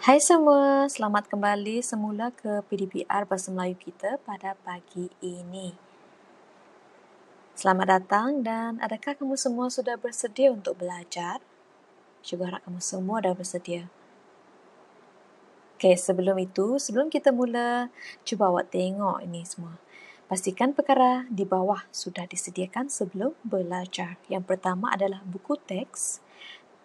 Hai semua, selamat kembali semula ke PDPR Bahasa Melayu kita pada pagi ini. Selamat datang dan adakah kamu semua sudah bersedia untuk belajar? Juga harap kamu semua dah bersedia. Okay, sebelum itu, sebelum kita mula, cuba awak tengok ini semua. Pastikan perkara di bawah sudah disediakan sebelum belajar. Yang pertama adalah buku teks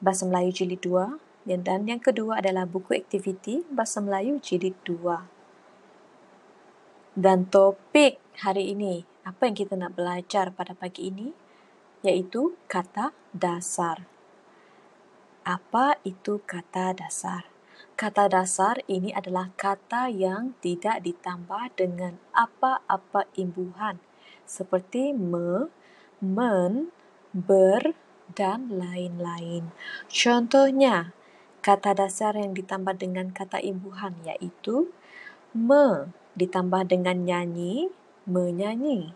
Bahasa Melayu Jilid 2, dan yang kedua adalah buku aktiviti Bahasa Melayu Jilid 2. Dan topik hari ini, apa yang kita nak belajar pada pagi ini, yaitu kata dasar. Apa itu kata dasar? Kata dasar ini adalah kata yang tidak ditambah dengan apa-apa imbuhan seperti me, men, ber, dan lain-lain. Contohnya, kata dasar yang ditambah dengan kata imbuhan yaitu me ditambah dengan nyanyi, menyanyi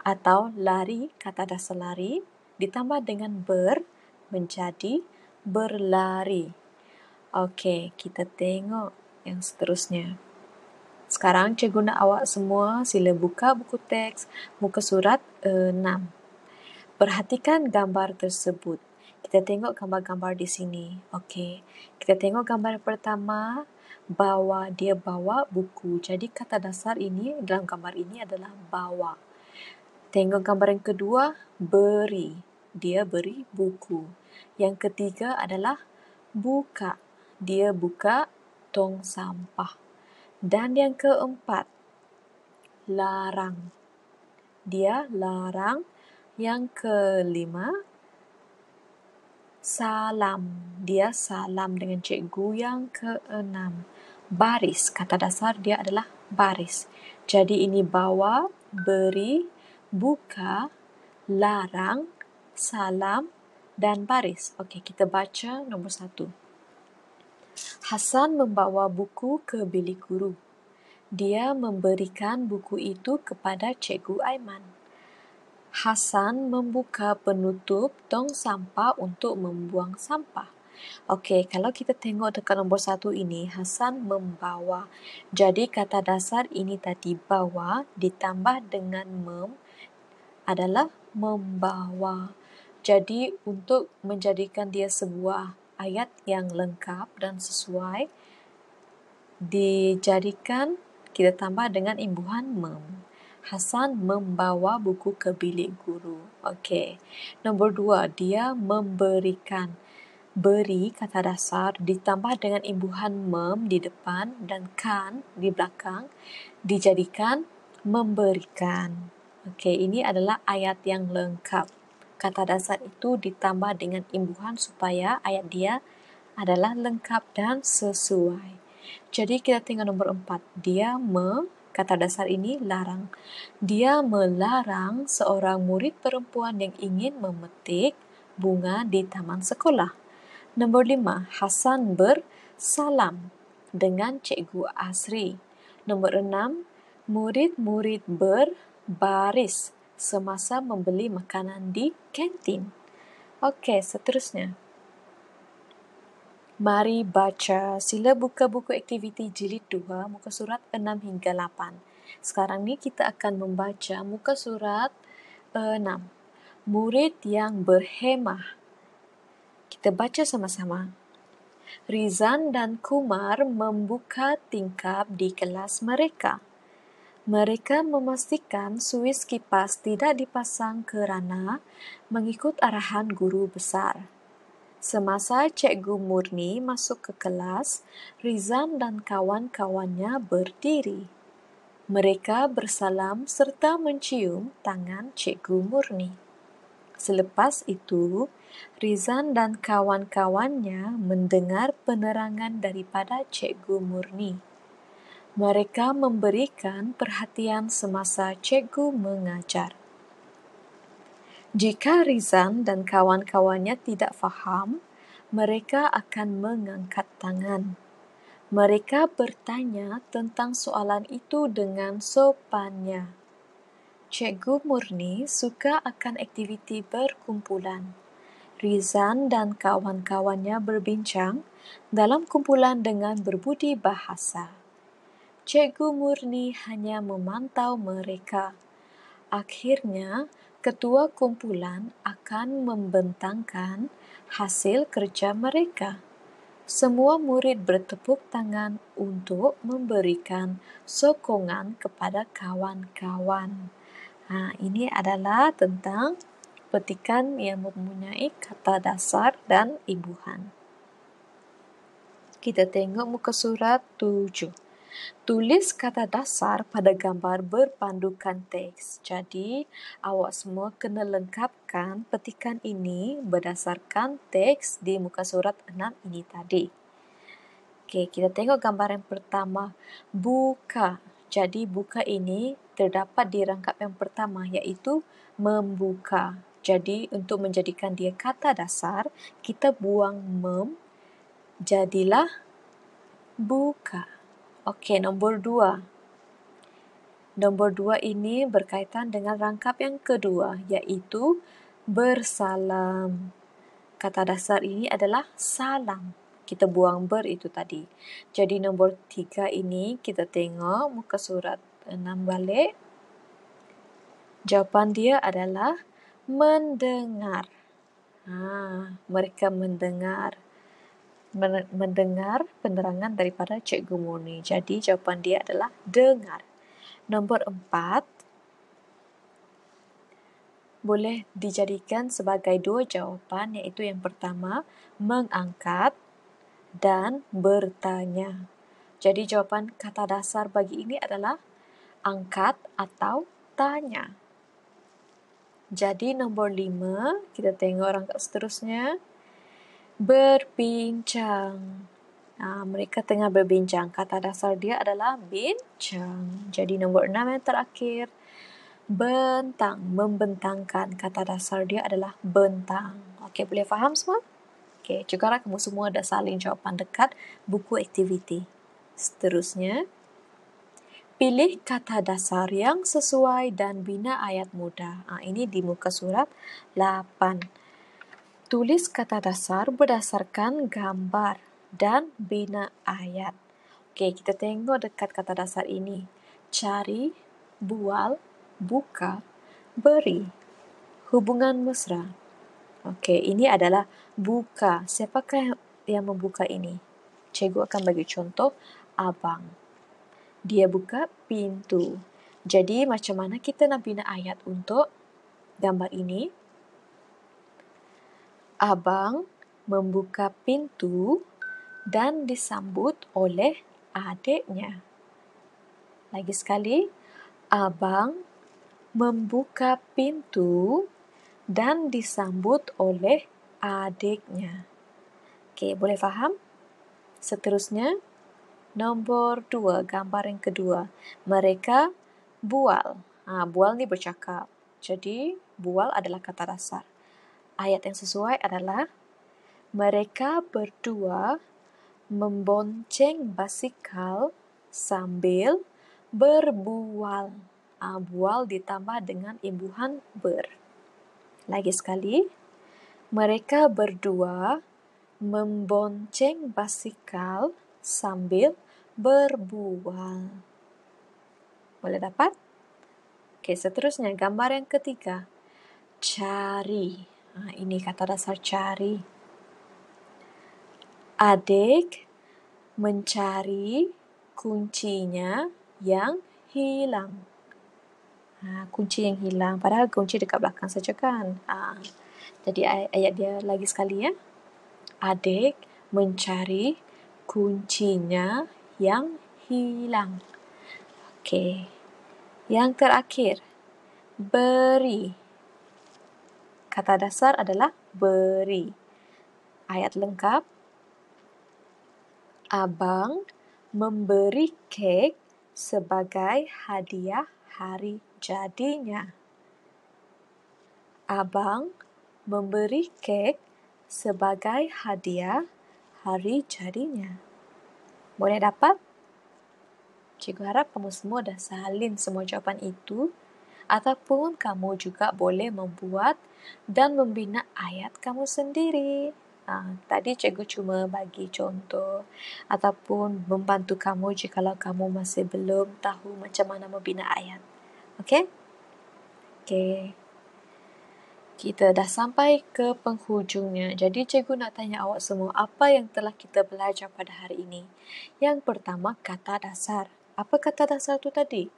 atau lari kata dasar lari ditambah dengan ber menjadi berlari. Okey, kita tengok yang seterusnya. Sekarang cikgu nak awak semua sila buka buku teks muka surat 6. Eh, Perhatikan gambar tersebut. Kita tengok gambar-gambar di sini. Okey. Kita tengok gambar pertama bawa dia bawa buku. Jadi kata dasar ini dalam gambar ini adalah bawa. Tengok gambar yang kedua beri. Dia beri buku. Yang ketiga adalah buka. Dia buka tong sampah. Dan yang keempat larang. Dia larang. Yang kelima salam. Dia salam dengan cikgu yang keenam. Baris, kata dasar dia adalah baris. Jadi ini bawa, beri, buka, larang, salam dan baris. Okey, kita baca nombor satu. Hasan membawa buku ke bilik guru. Dia memberikan buku itu kepada Cikgu Aiman. Hasan membuka penutup tong sampah untuk membuang sampah. Okey, kalau kita tengok dekat nombor satu ini, Hasan membawa. Jadi kata dasar ini tadi bawa ditambah dengan mem adalah membawa. Jadi untuk menjadikan dia sebuah ayat yang lengkap dan sesuai, dijadikan kita tambah dengan imbuhan mem. Hasan membawa buku ke bilik guru. Okey. Nombor dua, dia memberikan. Beri kata dasar ditambah dengan imbuhan mem di depan dan kan di belakang dijadikan memberikan. Okey, ini adalah ayat yang lengkap. Kata dasar itu ditambah dengan imbuhan supaya ayat dia adalah lengkap dan sesuai. Jadi kita tinggal nombor empat. Dia mem Kata dasar ini larang. Dia melarang seorang murid perempuan yang ingin memetik bunga di taman sekolah. Nombor lima, Hasan bersalam dengan Cikgu Asri. Nombor enam, murid-murid berbaris semasa membeli makanan di kantin. Okey, seterusnya. Mari baca. Sila buka buku aktiviti jilid dua muka surat enam hingga lapan. Sekarang ni kita akan membaca muka surat eh, enam. Murid yang berhemah. Kita baca sama-sama. Rizan dan Kumar membuka tingkap di kelas mereka. Mereka memastikan suis kipas tidak dipasang kerana mengikut arahan guru besar. Semasa Cikgu Murni masuk ke kelas, Rizan dan kawan-kawannya berdiri. Mereka bersalam serta mencium tangan Cikgu Murni. Selepas itu, Rizan dan kawan-kawannya mendengar penerangan daripada Cikgu Murni. Mereka memberikan perhatian semasa Cikgu mengajar. Jika Rizan dan kawan-kawannya tidak faham, mereka akan mengangkat tangan. Mereka bertanya tentang soalan itu dengan sopannya. Cikgu Murni suka akan aktiviti berkumpulan. Rizan dan kawan-kawannya berbincang dalam kumpulan dengan berbudi bahasa. Cikgu Murni hanya memantau mereka. Akhirnya, ketua kumpulan akan membentangkan hasil kerja mereka. Semua murid bertepuk tangan untuk memberikan sokongan kepada kawan-kawan. Ha, ini adalah tentang petikan yang mempunyai kata dasar dan ibuhan. Kita tengok muka surat tujuh tulis kata dasar pada gambar berpandukan teks. Jadi, awak semua kena lengkapkan petikan ini berdasarkan teks di muka surat 6 ini tadi. Okey, kita tengok gambar yang pertama. Buka. Jadi, buka ini terdapat di rangkap yang pertama iaitu membuka. Jadi, untuk menjadikan dia kata dasar, kita buang mem, jadilah buka. Okey, nomor dua. Nomor dua ini berkaitan dengan rangkap yang kedua yaitu bersalam. Kata dasar ini adalah salam. Kita buang ber itu tadi. Jadi nomor tiga ini kita tengok muka surat enam balik. Jawapan dia adalah mendengar. Ha, mereka mendengar. mendengar penerangan daripada Cikgu Murni. Jadi jawapan dia adalah dengar. Nombor empat, boleh dijadikan sebagai dua jawapan yaitu yang pertama mengangkat dan bertanya. Jadi jawapan kata dasar bagi ini adalah angkat atau tanya. Jadi nombor lima, kita tengok rangka seterusnya. berbincang. Ha, mereka tengah berbincang. Kata dasar dia adalah bincang. Jadi nombor enam yang terakhir. Bentang. Membentangkan. Kata dasar dia adalah bentang. Okey, boleh faham semua? Okey, cukuplah kamu semua dah saling jawapan dekat buku aktiviti. Seterusnya, pilih kata dasar yang sesuai dan bina ayat mudah. Ah, ha, ini di muka surat 8 tulis kata dasar berdasarkan gambar dan bina ayat. Okey, kita tengok dekat kata dasar ini. Cari, bual, buka, beri. Hubungan mesra. Okey, ini adalah buka. Siapakah yang membuka ini? Cikgu akan bagi contoh abang. Dia buka pintu. Jadi macam mana kita nak bina ayat untuk gambar ini? Abang membuka pintu dan disambut oleh adiknya. Lagi sekali, Abang membuka pintu dan disambut oleh adiknya. Okey, boleh faham? Seterusnya, nombor dua, gambar yang kedua. Mereka bual. Ha, bual ni bercakap. Jadi, bual adalah kata dasar. Ayat yang sesuai adalah mereka berdua membonceng basikal sambil berbual. Abual ah, ditambah dengan imbuhan ber. Lagi sekali, mereka berdua membonceng basikal sambil berbual. Boleh dapat? Oke, seterusnya gambar yang ketiga. Cari. Ah, ini kata dasar cari. Adik mencari kuncinya yang hilang. Ha, kunci yang hilang. Padahal kunci dekat belakang saja kan. Ha, jadi ay- ayat dia lagi sekali ya. Adik mencari kuncinya yang hilang. Okey. Yang terakhir. Beri kata dasar adalah beri. Ayat lengkap. Abang memberi kek sebagai hadiah hari jadinya. Abang memberi kek sebagai hadiah hari jadinya. Boleh dapat? Cikgu harap kamu semua dah salin semua jawapan itu ataupun kamu juga boleh membuat dan membina ayat kamu sendiri. Ha, tadi cikgu cuma bagi contoh ataupun membantu kamu jika kamu masih belum tahu macam mana membina ayat. Okey? Okey. Kita dah sampai ke penghujungnya. Jadi cikgu nak tanya awak semua apa yang telah kita belajar pada hari ini. Yang pertama kata dasar. Apa kata dasar tu tadi?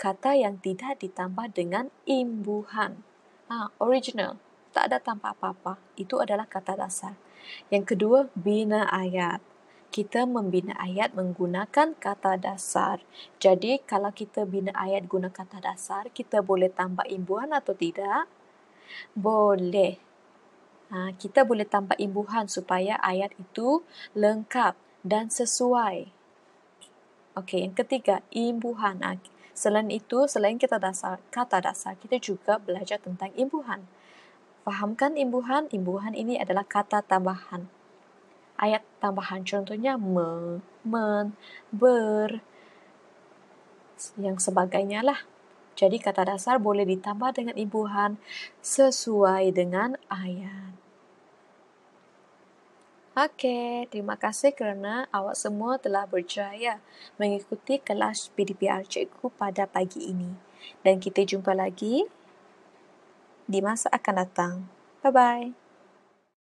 kata yang tidak ditambah dengan imbuhan. Ha, original, tak ada tanpa apa-apa. Itu adalah kata dasar. Yang kedua, bina ayat. Kita membina ayat menggunakan kata dasar. Jadi, kalau kita bina ayat guna kata dasar, kita boleh tambah imbuhan atau tidak? Boleh. Ha, kita boleh tambah imbuhan supaya ayat itu lengkap dan sesuai. Okey, yang ketiga, imbuhan. Okay. Ha, Selain itu, selain kita dasar, kata dasar, kita juga belajar tentang imbuhan. Fahamkan imbuhan, imbuhan ini adalah kata tambahan. Ayat tambahan contohnya me, men, ber, yang sebagainya lah. Jadi kata dasar boleh ditambah dengan imbuhan sesuai dengan ayat. Okay, terima kasih kerana awak semua telah berjaya mengikuti kelas PDPR cikgu pada pagi ini. Dan kita jumpa lagi di masa akan datang. Bye-bye.